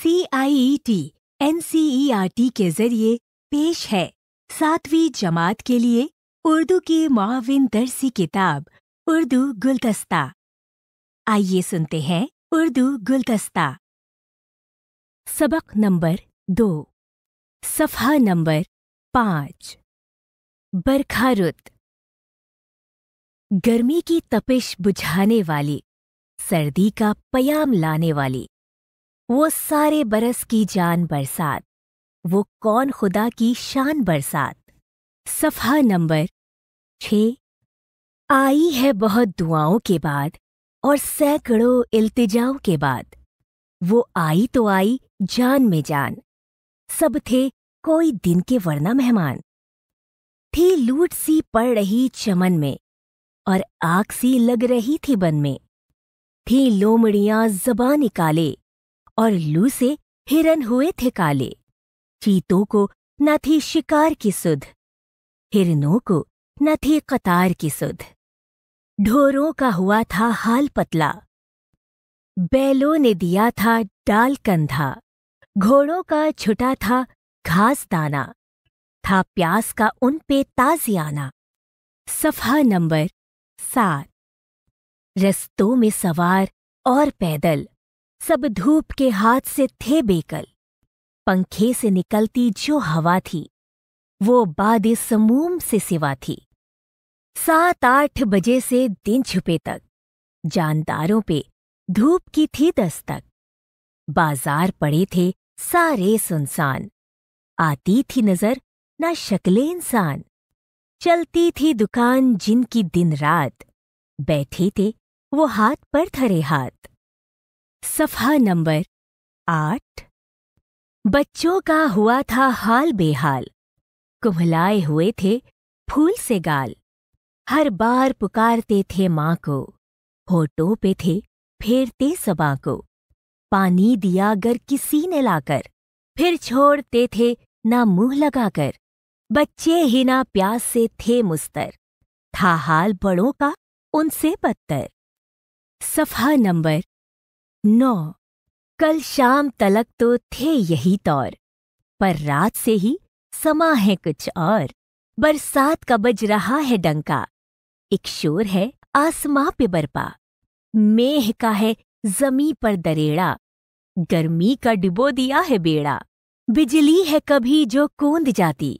C I E T N C E R T के जरिए पेश है सातवीं जमात के लिए उर्दू की माविन दरसी किताब उर्दू गुलदस्ता आइए सुनते हैं उर्दू गुलदस्ता सबक नंबर दो सफा नंबर पाँच बरखारुत गर्मी की तपिश बुझाने वाली सर्दी का पयाम लाने वाली वो सारे बरस की जान बरसात वो कौन खुदा की शान बरसात सफा नंबर छ आई है बहुत दुआओं के बाद और सैकड़ों इल्तिजाओं के बाद वो आई तो आई जान में जान सब थे कोई दिन के वरना मेहमान थी लूट सी पड़ रही चमन में और आग सी लग रही थी बन में थी लोमड़ियां जबान निकाले और लू से हिरन हुए थे काले चीतों को न थी शिकार की सुध हिरनों को न थी कतार की सुध ढोरों का हुआ था हाल पतला बैलों ने दिया था डाल कंधा घोड़ों का छुटा था घास दाना था प्यास का उन पे ताजियाना सफा नंबर सात रस्तों में सवार और पैदल सब धूप के हाथ से थे बेकल पंखे से निकलती जो हवा थी वो बाद समूम से सिवा थी सात आठ बजे से दिन छुपे तक जानदारों पे धूप की थी दस्तक बाजार पड़े थे सारे सुनसान आती थी नजर ना शक्ले इंसान चलती थी दुकान जिनकी दिन रात बैठे थे वो हाथ पर थरे हाथ सफा नंबर आठ बच्चों का हुआ था हाल बेहाल कुम्हलाए हुए थे फूल से गाल हर बार पुकारते थे माँ को होठों पे थे फेरते सबा को पानी दिया अगर किसी ने लाकर फिर छोड़ते थे ना मुंह लगाकर बच्चे ही ना प्यास से थे मुस्तर था हाल बड़ों का उनसे बदतर सफा नंबर नौ कल शाम तलक तो थे यही तौर पर रात से ही समा है कुछ और बरसात का बज रहा है डंका एक शोर है आसमां पे बरपा मेह का है जमी पर दरेड़ा गर्मी का डिबो दिया है बेड़ा बिजली है कभी जो कोंद जाती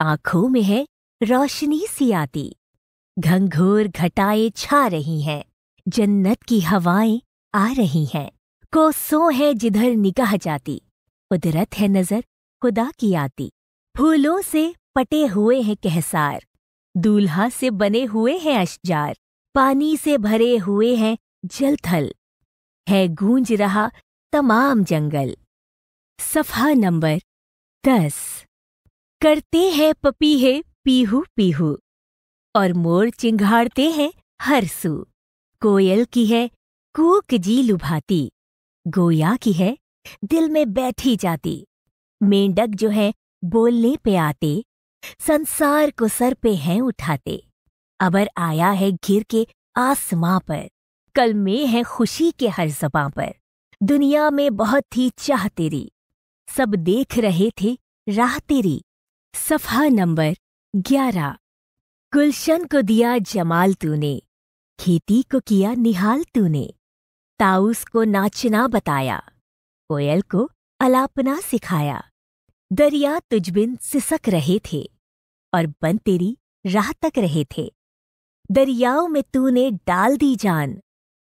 आंखों में है रोशनी सी आती घंघोर घटाएं छा रही हैं जन्नत की हवाएं आ रही हैं कोसों है जिधर निकाह जाती कुदरत है नजर खुदा की आती फूलों से पटे हुए हैं कहसार दूल्हा से बने हुए हैं अशजार पानी से भरे हुए हैं जलथल है गूंज रहा तमाम जंगल सफा नंबर दस करते हैं पपीहे पीहू पीहू और मोर चिंघाड़ते हैं हर सू कोयल की है कूक जी लुभाती गोया की है दिल में बैठी जाती मेंढक जो है बोलने पे आते संसार को सर पे हैं उठाते अबर आया है घिर के आसमां पर कल में है खुशी के हर जबां पर दुनिया में बहुत थी चाह तेरी सब देख रहे थे राह तेरी सफा नंबर ग्यारह गुलशन को दिया जमाल तूने खेती को किया निहाल तूने ताऊस को नाचना बताया कोयल को अलापना सिखाया दरिया तुझबिन सिसक रहे थे और बन तेरी राह तक रहे थे दरियाओं में तूने डाल दी जान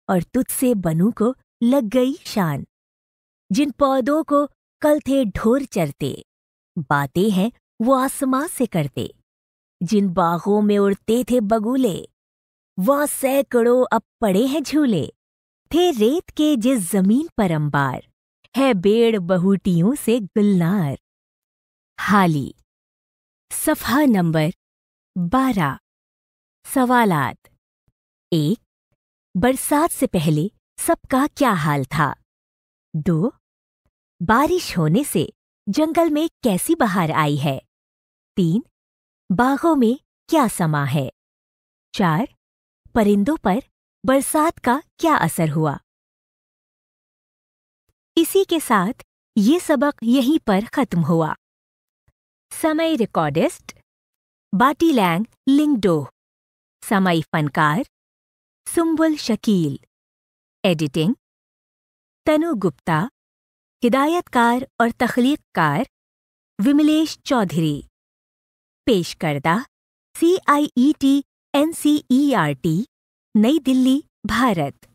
और तुझसे बनू को लग गई शान जिन पौधों को कल थे ढोर चरते बातें हैं वो आसमां से करते जिन बागों में उड़ते थे बगुले वह सैकड़ों अब पड़े हैं झूले थे रेत के जिस जमीन पर अंबार है बेड़ बहुटियों से गुलनार हाली सफा नंबर बारह सवालात एक बरसात से पहले सबका क्या हाल था दो बारिश होने से जंगल में कैसी बहार आई है तीन बागों में क्या समा है चार परिंदों पर बरसात का क्या असर हुआ इसी के साथ ये सबक यहीं पर खत्म हुआ समय रिकॉर्डिस्ट बाटी लैंग लिंगडोह समय फनकार सुम्बुल शकील एडिटिंग तनु गुप्ता हिदायतकार और तख्लीकार विमलेश चौधरी पेश करदा C I E T N C E R T नई दिल्ली भारत